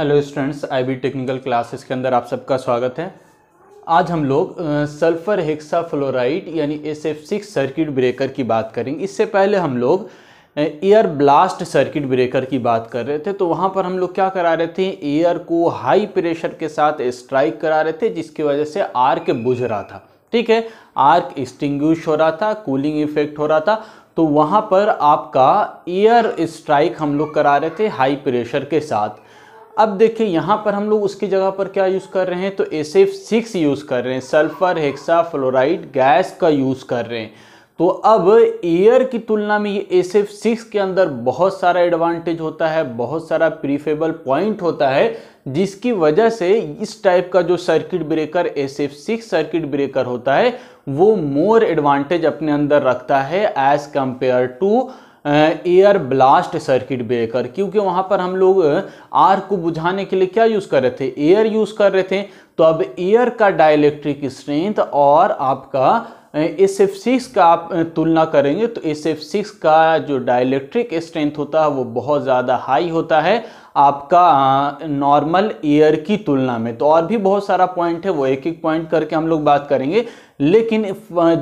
hello students IB technical classes के अंदर आप सबका स्वागत है आज हम लोग सल्फ़र हेक्सा फ्लोराइड यानी S F six circuit breaker की बात करेंगे इससे पहले हम लोग एयर ब्लास्ट सर्किट ब्रेकर की बात कर रहे थे तो वहाँ पर हम लोग क्या करा रहे थे एयर को हाई प्रेशर के साथ स्ट्राइक करा रहे थे जिसकी वजह से आर्क बुझ रहा था ठीक है आर्क एक्सटिंग्विश हो रहा था कूलिंग इफेक्ट हो रहा था तो वहाँ पर आपका एयर स्ट्राइक हम लोग करा रहे थे हाई प्रेशर के साथ अब देखिए यहाँ पर हम लोग उसकी जगह पर क्या यूज़ कर रहे हैं तो एस एफ सिक्स यूज़ कर रहे हैं सल्फर हेक्सा फ्लोराइड गैस का यूज़ कर रहे हैं तो अब एयर की तुलना में ये एस एफ सिक्स के अंदर बहुत सारा एडवांटेज होता है बहुत सारा प्रीफेबल पॉइंट होता है जिसकी वजह से इस टाइप का जो circuit breaker S F six circuit breaker होता है वो मोर एडवांटेज अपने अंदर रखता है as compared to air blast circuit breaker क्योंकि वहाँ पर हम लोग आर को बुझाने के लिए क्या यूज़ कर रहे थे एयर यूज़ कर रहे थे तो अब एयर का डायलैक्ट्रिक स्ट्रेंथ और आपका एस एफ सिक्स का आप तुलना करेंगे तो एस एफ सिक्स का जो डायलैक्ट्रिक स्ट्रेंथ होता है वो बहुत ज़्यादा हाई होता है आपका नॉर्मल एयर की तुलना में तो और भी बहुत सारा पॉइंट है वो एक एक पॉइंट करके हम लोग बात करेंगे लेकिन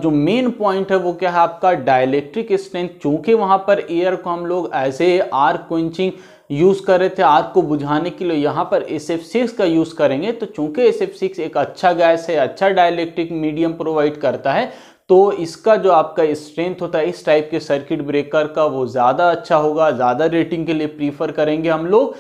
जो मेन पॉइंट है वो क्या है आपका डायलेक्ट्रिक स्ट्रेंथ चूंकि वहाँ पर एयर को हम लोग ऐसे आर क्विंचिंग यूज़ कर रहे थे आग को बुझाने के लिए यहाँ पर एस एफ सिक्स का यूज़ करेंगे तो चूंकि एस एफ सिक्स एक अच्छा गैस है अच्छा डायलेक्ट्रिक मीडियम प्रोवाइड करता है तो इसका जो आपका स्ट्रेंथ होता है इस टाइप के सर्किट ब्रेकर का वो ज़्यादा अच्छा होगा ज़्यादा रेटिंग के लिए प्रीफर करेंगे हम लोग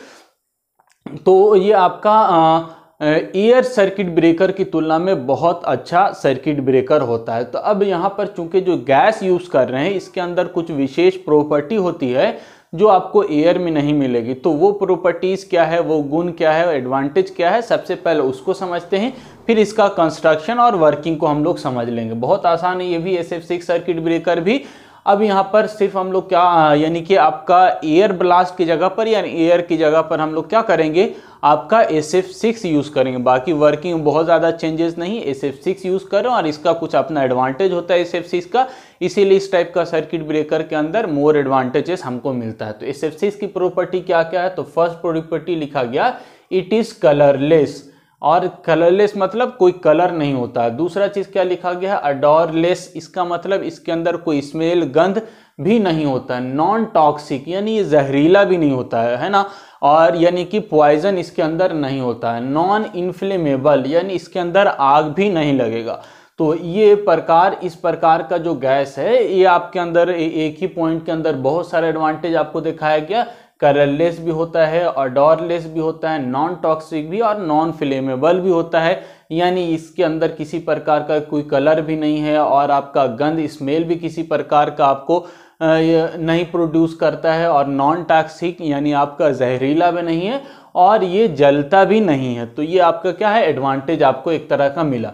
तो ये आपका आ, एयर सर्किट ब्रेकर की तुलना में बहुत अच्छा सर्किट ब्रेकर होता है तो अब यहाँ पर चूंकि जो गैस यूज़ कर रहे हैं इसके अंदर कुछ विशेष प्रॉपर्टी होती है जो आपको एयर में नहीं मिलेगी तो वो प्रॉपर्टीज़ क्या है वो गुण क्या है एडवांटेज क्या है सबसे पहले उसको समझते हैं फिर इसका कंस्ट्रक्शन और वर्किंग को हम लोग समझ लेंगे बहुत आसान है ये भी S F six circuit breaker भी अब यहाँ पर सिर्फ हम लोग क्या यानी कि आपका एयर ब्लास्ट की जगह पर या एयर की जगह पर हम लोग क्या करेंगे आपका एस एफ सिक्स यूज़ करेंगे बाकी वर्किंग बहुत ज़्यादा चेंजेस नहीं एस एफ सिक्स यूज़ करें और इसका कुछ अपना एडवांटेज होता है एस एफ सिक्स का इसीलिए इस टाइप का सर्किट ब्रेकर के अंदर मोर एडवांटेजेस हमको मिलता है तो एस एफ सिक्स की प्रॉपर्टी क्या क्या है तो फर्स्ट प्रॉपर्टी लिखा गया इट इज़ कलरलेस और कलरलेस मतलब कोई कलर नहीं होता है दूसरा चीज़ क्या लिखा गया है अडोरलेस इसका मतलब इसके अंदर कोई स्मेल गंध भी नहीं होता है नॉन टॉक्सिक यानी ये जहरीला भी नहीं होता है है ना और यानी कि पॉइजन इसके अंदर नहीं होता है नॉन इन्फ्लेमेबल यानी इसके अंदर आग भी नहीं लगेगा तो ये प्रकार इस प्रकार का जो गैस है ये आपके अंदर एक ही पॉइंट के अंदर बहुत सारे एडवांटेज आपको दिखाया गया कलरलेस भी होता है अडोरलेस भी होता है नॉन टॉक्सिक भी और नॉन फ्लेमेबल भी होता है यानी इसके अंदर किसी प्रकार का कोई कलर भी नहीं है और आपका गंद स्मेल भी किसी प्रकार का आपको नहीं प्रोड्यूस करता है और नॉन टॉक्सिक यानी आपका जहरीला भी नहीं है और ये जलता भी नहीं है तो ये आपका क्या है एडवांटेज आपको एक तरह का मिला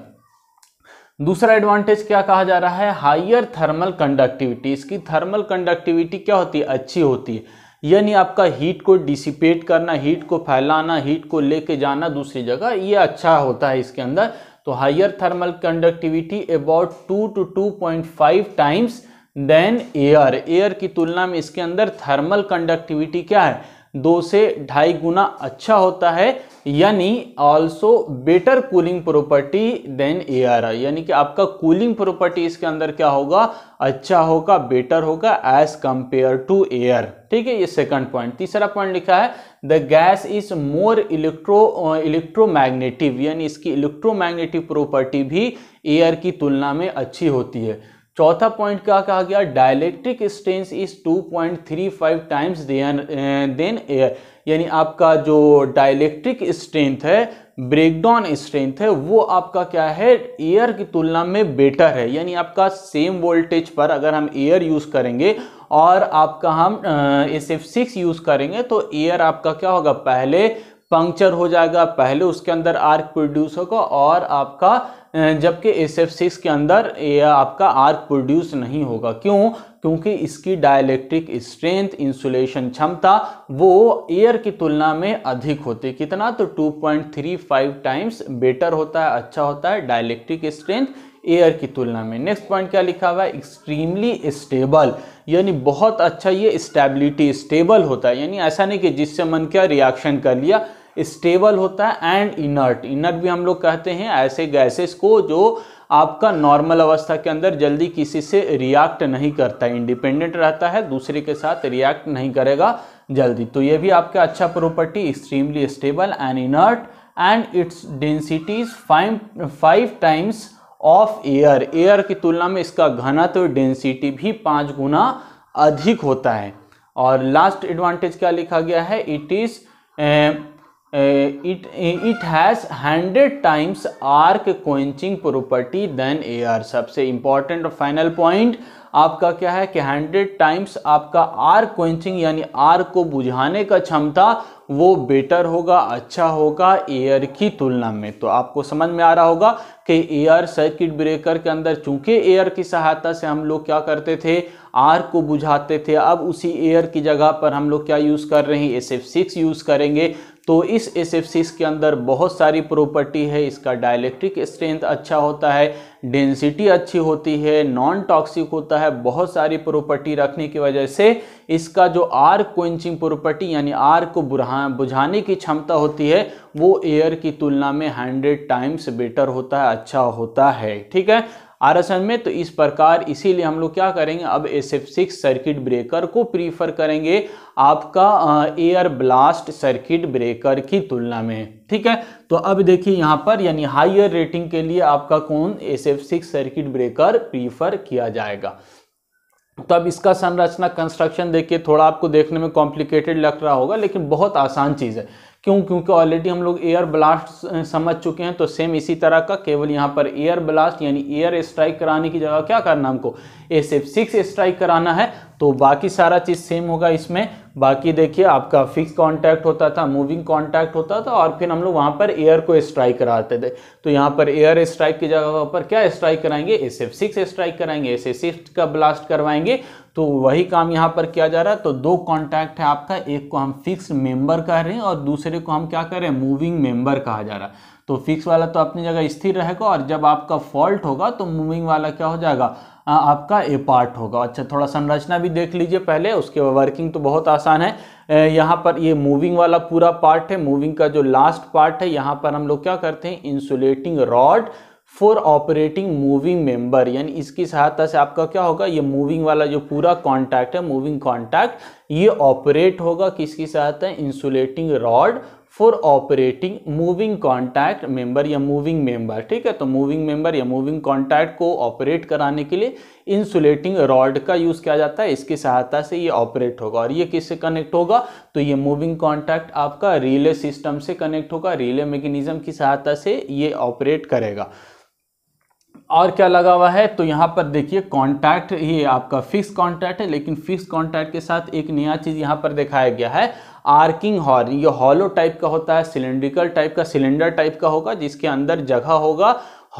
दूसरा एडवांटेज क्या कहा जा रहा है हायर थर्मल कंडक्टिविटी इसकी थर्मल कंडक्टिविटी क्या होती है अच्छी होती है यानी आपका हीट को डिसिपेट करना हीट को फैलाना हीट को लेके जाना दूसरी जगह ये अच्छा होता है इसके अंदर तो higher thermal conductivity about two two two point five times than air air की तुलना में इसके अंदर थर्मल कंडक्टिविटी क्या है दो से ढाई गुना अच्छा होता है यानी also better cooling property than A R I यानी कि आपका कूलिंग प्रॉपर्टी इसके अंदर क्या होगा अच्छा होगा बेटर होगा एज कंपेयर टू एयर ठीक है ये सेकंड पॉइंट तीसरा पॉइंट लिखा है the gas is more electro electronegative यानी इसकी इलेक्ट्रोमैग्नेटिव प्रॉपर्टी भी एयर की तुलना में अच्छी होती है चौथा पॉइंट क्या कहा गया dielectric strength is 2.35 times than air यानी आपका जो डायलेक्ट्रिक स्ट्रेंथ है ब्रेकडाउन स्ट्रेंथ है वो आपका क्या है एयर की तुलना में बेटर है यानी आपका सेम वोल्टेज पर अगर हम एयर यूज़ करेंगे और आपका हम एस एफ सिक्स यूज़ करेंगे तो एयर आपका क्या होगा पहले पंक्चर हो जाएगा पहले उसके अंदर आर्क प्रोड्यूस होगा और आपका जबकि एस एफ सिक्स के अंदर यह आपका आर्क प्रोड्यूस नहीं होगा क्यों क्योंकि इसकी डायलैक्ट्रिक स्ट्रेंथ इंसुलेशन क्षमता वो एयर की तुलना में अधिक होती है कितना तो 2.35 टाइम्स बेटर होता है अच्छा होता है डायलैक्ट्रिक स्ट्रेंथ एयर की तुलना में नेक्स्ट पॉइंट क्या लिखा हुआ है एक्सट्रीमली स्टेबल यानी बहुत अच्छा ये स्टेबिलिटी स्टेबल होता है यानी ऐसा नहीं कि जिससे मन क्या रिएक्शन कर लिया स्टेबल होता है एंड इनर्ट इनर्ट भी हम लोग कहते हैं ऐसे गैसेस को जो आपका नॉर्मल अवस्था के अंदर जल्दी किसी से रिएक्ट नहीं करता इंडिपेंडेंट रहता है दूसरे के साथ रिएक्ट नहीं करेगा जल्दी तो ये भी आपका अच्छा property extremely stable and inert and its density is five five times of air air की तुलना में इसका घनत्व डेंसिटी भी पाँच गुना अधिक होता है और लास्ट एडवांटेज क्या लिखा गया है it is it it has hundred times arc quenching property than air सबसे इंपॉर्टेंट और फाइनल पॉइंट आपका क्या है कि हंड्रेड टाइम्स आपका आर क्वेंचिंग यानी आर को बुझाने का क्षमता वो बेटर होगा अच्छा होगा एयर की तुलना में तो आपको समझ में आ रहा होगा कि एयर सर्किट ब्रेकर के अंदर चूंकि एयर की सहायता से हम लोग क्या करते थे आर को बुझाते थे अब उसी एयर की जगह पर हम लोग क्या यूज़ कर रहे हैं एस एफ सिक्स यूज़ करेंगे तो इस एस एसेप्सिस के अंदर बहुत सारी प्रॉपर्टी है इसका डायलेक्ट्रिक स्ट्रेंथ अच्छा होता है डेंसिटी अच्छी होती है नॉन टॉक्सिक होता है बहुत सारी प्रॉपर्टी रखने की वजह से इसका जो आर क्वेंचिंग प्रॉपर्टी यानी आर को बुझाने की क्षमता होती है वो एयर की तुलना में हंड्रेड टाइम्स बेटर होता है अच्छा होता है ठीक है आरएसएम में तो इस प्रकार इसीलिए हम लोग क्या करेंगे अब S F six circuit breaker को प्रीफर करेंगे आपका एयर ब्लास्ट सर्किट ब्रेकर की तुलना में ठीक है तो अब देखिए यहाँ पर यानी हाइयर रेटिंग के लिए आपका कौन S F six circuit breaker prefer किया जाएगा तो अब इसका संरचना कंस्ट्रक्शन देखिए थोड़ा आपको देखने में कॉम्प्लिकेटेड लग रहा होगा लेकिन बहुत आसान चीज़ है क्यों क्योंकि ऑलरेडी हम लोग एयर ब्लास्ट समझ चुके हैं तो सेम इसी तरह का केवल यहाँ पर एयर ब्लास्ट यानी एयर स्ट्राइक कराने की जगह क्या करना हमको एस एफ सिक्स स्ट्राइक कराना है तो बाकी सारा चीज़ सेम होगा इसमें बाकी देखिए आपका फिक्स कांटेक्ट होता था मूविंग कांटेक्ट होता था और फिर हम लोग वहाँ पर एयर को स्ट्राइक कराते थे तो यहाँ पर एयर स्ट्राइक की जगह पर क्या स्ट्राइक कराएंगे एस एफ सिक्स स्ट्राइक कराएंगे एस एफ सिक्स का ब्लास्ट करवाएंगे तो वही काम यहाँ पर किया जा रहा है तो दो कॉन्टैक्ट है आपका एक को हम फिक्स मेंबर कह रहे हैं और दूसरे को हम क्या कह रहे हैं मूविंग मेंबर कहा जा रहा है तो फिक्स वाला तो अपनी जगह स्थिर रहेगा और जब आपका फॉल्ट होगा तो मूविंग वाला क्या हो जाएगा आ, आपका ए पार्ट होगा अच्छा थोड़ा संरचना भी देख लीजिए पहले उसके वर्किंग तो बहुत आसान है यहाँ पर ये मूविंग वाला पूरा पार्ट है मूविंग का जो लास्ट पार्ट है यहाँ पर हम लोग क्या करते हैं insulating rod for operating moving member यानी इसकी सहायता से आपका क्या होगा ये मूविंग वाला जो पूरा कॉन्टैक्ट है मूविंग कॉन्टैक्ट ये ऑपरेट होगा किसकी सहायता insulating rod for operating moving contact member या मूविंग मेंबर ठीक है तो मूविंग मेंबर या मूविंग कॉन्टैक्ट को ऑपरेट कराने के लिए इंसुलेटिंग रॉड का यूज़ किया जाता है इसकी सहायता से ये ऑपरेट होगा और ये किससे कनेक्ट होगा तो ये मूविंग कॉन्टैक्ट आपका रिले सिस्टम से कनेक्ट होगा रिले मैकेनिज्म की सहायता से ये ऑपरेट करेगा और क्या लगा हुआ है तो यहाँ पर देखिए कॉन्टैक्ट ये आपका फिक्स कॉन्टैक्ट है लेकिन फिक्स कॉन्टैक्ट के साथ एक नया चीज़ यहाँ पर दिखाया गया है आर्किंग हॉर्न ये हॉलो टाइप का होता है सिलेंड्रिकल टाइप का सिलेंडर टाइप का होगा जिसके अंदर जगह होगा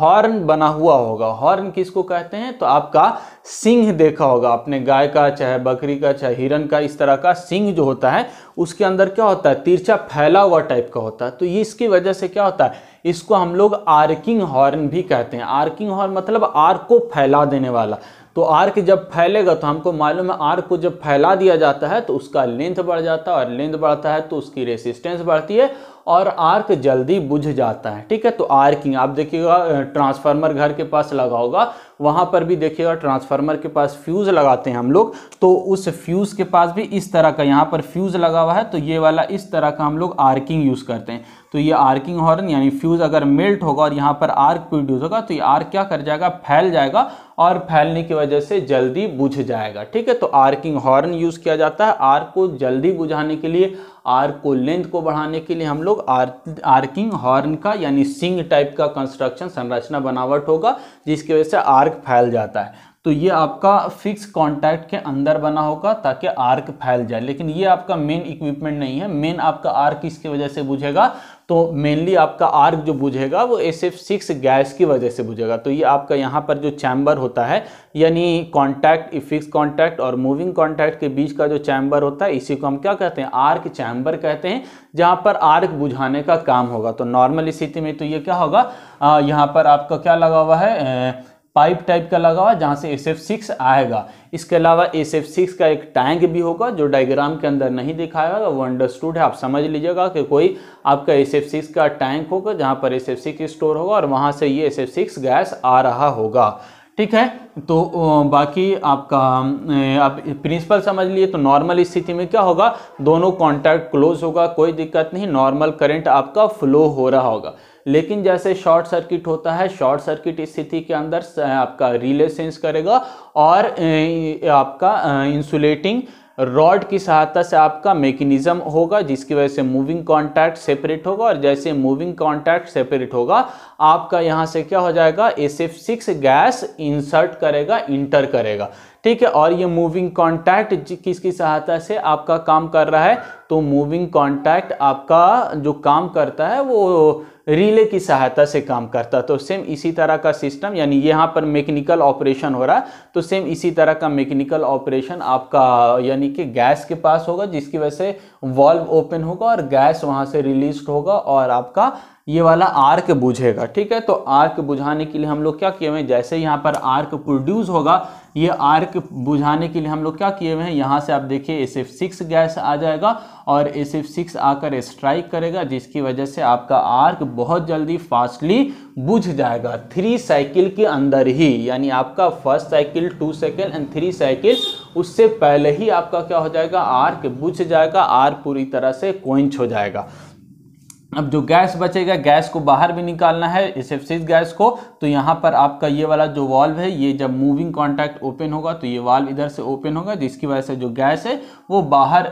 हॉर्न बना हुआ होगा हॉर्न किसको कहते हैं तो आपका सिंह देखा होगा आपने गाय का चाहे बकरी का चाहे हिरन का इस तरह का सिंह जो होता है उसके अंदर क्या होता है तिरछा फैला हुआ टाइप का होता है तो ये इसकी वजह से क्या होता है इसको हम लोग आर्किंग हॉर्न भी कहते हैं आर्किंग हॉर्न मतलब आर्क को फैला देने वाला तो आर्क जब फैलेगा तो हमको मालूम है आर्क को जब फैला दिया जाता है तो उसका लेंथ बढ़ जाता है और लेंथ बढ़ता है तो उसकी रेसिस्टेंस बढ़ती है और आर्क जल्दी बुझ जाता है ठीक है तो आर्किंग आप देखिएगा ट्रांसफार्मर घर के पास लगा होगा वहाँ पर भी देखिएगा ट्रांसफार्मर के पास फ्यूज़ लगाते हैं हम लोग तो उस फ्यूज़ के पास भी इस तरह का यहाँ पर फ्यूज़ लगा हुआ है तो ये वाला इस तरह का हम लोग आर्किंग यूज़ करते हैं तो ये आर्किंग हॉर्न यानी फ्यूज़ अगर मेल्ट होगा और यहाँ पर आर्क प्रोड्यूस होगा तो ये आर्क क्या कर जाएगा फैल जाएगा और फैलने की वजह से जल्दी बुझ जाएगा ठीक है तो आर्किंग हॉर्न यूज़ किया जाता है आर्क को जल्दी बुझाने के लिए आर्क को लेंथ को बढ़ाने के लिए हम लोग आर आर्किंग हॉर्न का यानी सिंग टाइप का कंस्ट्रक्शन संरचना बनावट होगा जिसकी वजह से आर्क आर्क फैल जाता है तो ये आपका फिक्स कांटेक्ट के अंदर बना होगा ताकि आर्क फैल जाए लेकिन ये आपका मेन इक्विपमेंट नहीं है मेन आपका आर्क इसकी वजह से बुझेगा तो मेनली आपका आर्क जो बुझेगा वो एस एफ सिक्स गैस की वजह से बुझेगा तो ये आपका यहाँ पर जो चैम्बर होता है यानी कांटेक्ट फिक्स कांटेक्ट और मूविंग कांटेक्ट के बीच का जो चैम्बर होता है इसी को हम क्या कहते हैं आर्क चैम्बर कहते हैं जहाँ पर आर्क बुझाने का काम होगा तो नॉर्मल स्थिति में तो ये क्या होगा यहाँ पर आपका क्या लगा हुआ है पाइप टाइप का लगा हुआ जहाँ से एस एफ सिक्स आएगा इसके अलावा एस एफ सिक्स का एक टैंक भी होगा जो डायग्राम के अंदर नहीं दिखाएगा वो अंडरस्टूड है आप समझ लीजिएगा कि कोई आपका एस एफ सिक्स का टैंक होगा जहाँ पर एस एफ सिक्स स्टोर होगा और वहाँ से ये एस एफ सिक्स गैस आ रहा होगा ठीक है तो बाकी आपका आप प्रिंसिपल समझ लिए तो नॉर्मल स्थिति में क्या होगा दोनों कॉन्टैक्ट क्लोज होगा कोई दिक्कत नहीं नॉर्मल करेंट आपका फ्लो हो रहा होगा लेकिन जैसे शॉर्ट सर्किट होता है शॉर्ट सर्किट स्थिति के अंदर आपका रिले सेंस करेगा और आपका इंसुलेटिंग रॉड की सहायता से आपका मेकेनिज्म होगा जिसकी वजह से मूविंग कॉन्टैक्ट सेपरेट होगा और जैसे मूविंग कॉन्टैक्ट सेपरेट होगा आपका यहाँ से क्या हो जाएगा S F six gas insert करेगा इंटर करेगा ठीक है और ये मूविंग कॉन्टैक्ट किसकी सहायता से आपका काम कर रहा है तो मूविंग कॉन्टैक्ट आपका जो काम करता है वो रिले की सहायता से काम करता है तो सेम इसी तरह का सिस्टम यानी यहाँ पर मैकेनिकल ऑपरेशन हो रहा है तो सेम इसी तरह का मैकेनिकल ऑपरेशन आपका यानी कि गैस के पास होगा जिसकी वजह से वॉल्व ओपन होगा और गैस वहाँ से रिलीज होगा और आपका ये वाला आर्क बुझेगा ठीक है तो आर्क बुझाने के लिए हम लोग क्या किए हुए हैं जैसे यहाँ पर आर्क प्रोड्यूस होगा ये आर्क बुझाने के लिए हम लोग क्या किए हुए हैं यहाँ से आप देखिए एस एफ सिक्स गैस आ जाएगा और एस एफ सिक्स आकर स्ट्राइक करेगा जिसकी वजह से आपका आर्क बहुत जल्दी फास्टली बुझ जाएगा थ्री साइकिल के अंदर ही यानी आपका first cycle two cycle and three cycle उससे पहले ही आपका क्या हो जाएगा आर्क बुझ जाएगा आर्क पूरी तरह से कोइंच हो जाएगा अब जो गैस बचेगा गैस को बाहर भी निकालना है एसेप्सिस गैस को तो यहाँ पर आपका ये वाला जो वाल्व है ये जब मूविंग कॉन्टैक्ट ओपन होगा तो ये वाल्व इधर से ओपन होगा जिसकी वजह से जो गैस है वो बाहर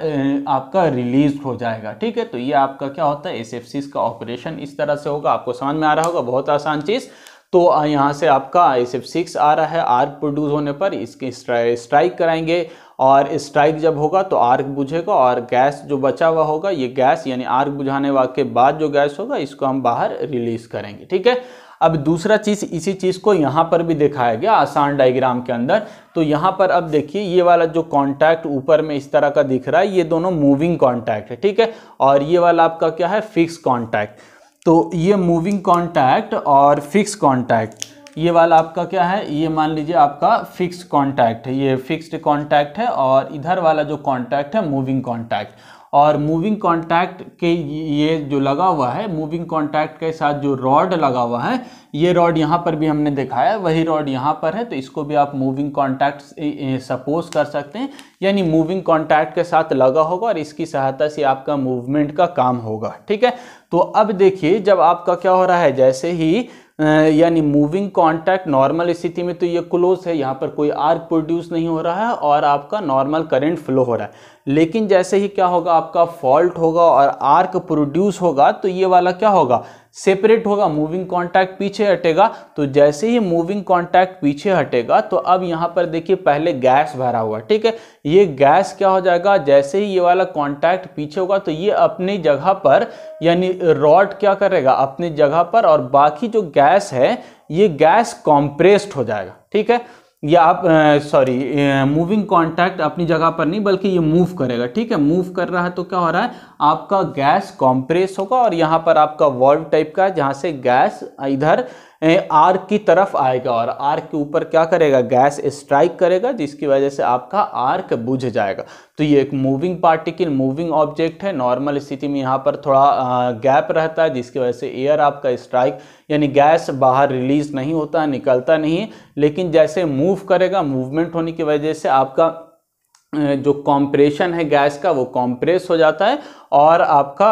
आपका रिलीज हो जाएगा ठीक है तो ये आपका क्या होता है एस का ऑपरेशन इस तरह से होगा आपको समझ में आ रहा होगा बहुत आसान चीज़ तो यहाँ से आपका आई सिक्स आ रहा है आर्क प्रोड्यूस होने पर इसकी स्ट्राइक कराएंगे और स्ट्राइक जब होगा तो आर्क बुझेगा और गैस जो बचा हुआ होगा ये गैस यानी आर्क बुझाने के बाद जो गैस होगा इसको हम बाहर रिलीज करेंगे ठीक है अब दूसरा चीज़ इसी चीज़ को यहाँ पर भी दिखाया गया आसान डायग्राम के अंदर तो यहाँ पर अब देखिए ये वाला जो कांटेक्ट ऊपर में इस तरह का दिख रहा है ये दोनों मूविंग कांटेक्ट है ठीक है और ये वाला आपका क्या है फिक्स कांटेक्ट तो ये मूविंग कॉन्टैक्ट और फिक्स कॉन्टैक्ट ये वाला आपका क्या है ये मान लीजिए आपका फिक्स कॉन्टैक्ट है ये फिक्स्ड कॉन्टैक्ट है और इधर वाला जो कॉन्टैक्ट है मूविंग कॉन्टैक्ट और मूविंग कॉन्टैक्ट के ये जो लगा हुआ है मूविंग कॉन्टैक्ट के साथ जो रॉड लगा हुआ है ये रॉड यहाँ पर भी हमने दिखाया वही रॉड यहाँ पर है तो इसको भी आप मूविंग कॉन्टैक्ट सपोज कर सकते हैं यानी मूविंग कॉन्टैक्ट के साथ लगा होगा और इसकी सहायता से आपका मूवमेंट का काम होगा ठीक है तो अब देखिए जब आपका क्या हो रहा है जैसे ही यानी मूविंग कांटेक्ट नॉर्मल स्थिति में तो ये क्लोज है यहाँ पर कोई आर्क प्रोड्यूस नहीं हो रहा है और आपका नॉर्मल करंट फ्लो हो रहा है लेकिन जैसे ही क्या होगा आपका फॉल्ट होगा और आर्क प्रोड्यूस होगा तो ये वाला क्या होगा सेपरेट होगा मूविंग कॉन्टैक्ट पीछे हटेगा तो जैसे ही मूविंग कॉन्टैक्ट पीछे हटेगा तो अब यहाँ पर देखिए पहले गैस भरा हुआ ठीक है ये गैस क्या हो जाएगा जैसे ही ये वाला कॉन्टैक्ट पीछे होगा तो ये अपनी जगह पर यानी रॉड क्या करेगा अपनी जगह पर और बाकी जो गैस है ये गैस कॉम्प्रेस्ड हो जाएगा ठीक है या आप सॉरी मूविंग कॉन्टैक्ट अपनी जगह पर नहीं बल्कि ये मूव करेगा ठीक है मूव कर रहा है तो क्या हो रहा है आपका गैस कॉम्प्रेस होगा और यहाँ पर आपका वॉल्व टाइप का जहाँ से गैस इधर आर की तरफ आएगा और आर के ऊपर क्या करेगा गैस स्ट्राइक करेगा जिसकी वजह से आपका आर्क बुझ जाएगा तो ये एक मूविंग पार्टिकल मूविंग ऑब्जेक्ट है नॉर्मल स्थिति में यहाँ पर थोड़ा गैप रहता है जिसकी वजह से एयर आपका स्ट्राइक यानी गैस बाहर रिलीज नहीं होता निकलता नहीं लेकिन जैसे मूव करेगा मूवमेंट होने की वजह से आपका जो कॉम्प्रेशन है गैस का वो कॉम्प्रेस हो जाता है और आपका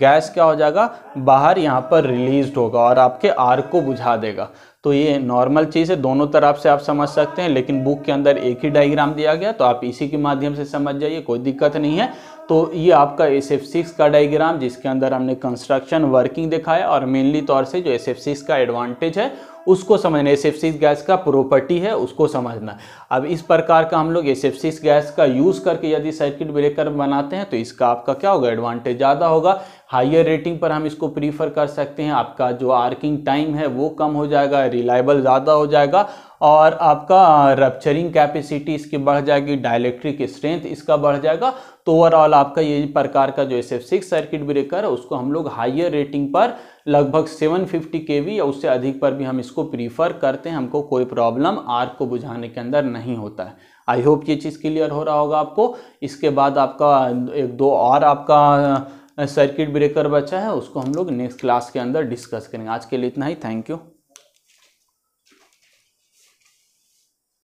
गैस क्या हो जाएगा बाहर यहाँ पर रिलीज होगा और आपके आर को बुझा देगा तो ये नॉर्मल चीज़ है दोनों तरफ से आप समझ सकते हैं लेकिन बुक के अंदर एक ही डायग्राम दिया गया तो आप इसी के माध्यम से समझ जाइए कोई दिक्कत नहीं है तो ये आपका एस एफ सिक्स का डायग्राम जिसके अंदर हमने कंस्ट्रक्शन वर्किंग दिखाया और मेनली तौर से जो एस एफ सिक्स का एडवांटेज है उसको समझना एस एफ सिक्स गैस का प्रॉपर्टी है उसको समझना अब इस प्रकार का हम लोग एस एफ सिक्स गैस का यूज़ करके यदि सर्किट ब्रेकर बनाते हैं तो इसका आपका क्या होगा एडवांटेज ज़्यादा होगा हाइयर रेटिंग पर हम इसको प्रीफर कर सकते हैं आपका जो आर्किंग टाइम है वो कम हो जाएगा रिलायबल ज़्यादा हो जाएगा और आपका रपचरिंग कैपेसिटी इसकी बढ़ जाएगी डायलेक्ट्रिक स्ट्रेंथ इसका बढ़ जाएगा तो ओवरऑल आपका ये प्रकार का जो S F six circuit breaker है उसको हम लोग हाइयर रेटिंग पर लगभग 750 फिफ्टी के या उससे अधिक पर भी हम इसको प्रीफर करते हैं हमको कोई प्रॉब्लम आर्क को बुझाने के अंदर नहीं होता है आई होप ये चीज़ क्लियर हो रहा होगा आपको इसके बाद आपका एक दो और आपका सर्किट ब्रेकर बचा है उसको हम लोग नेक्स्ट क्लास के अंदर डिस्कस करेंगे आज के लिए इतना ही थैंक यू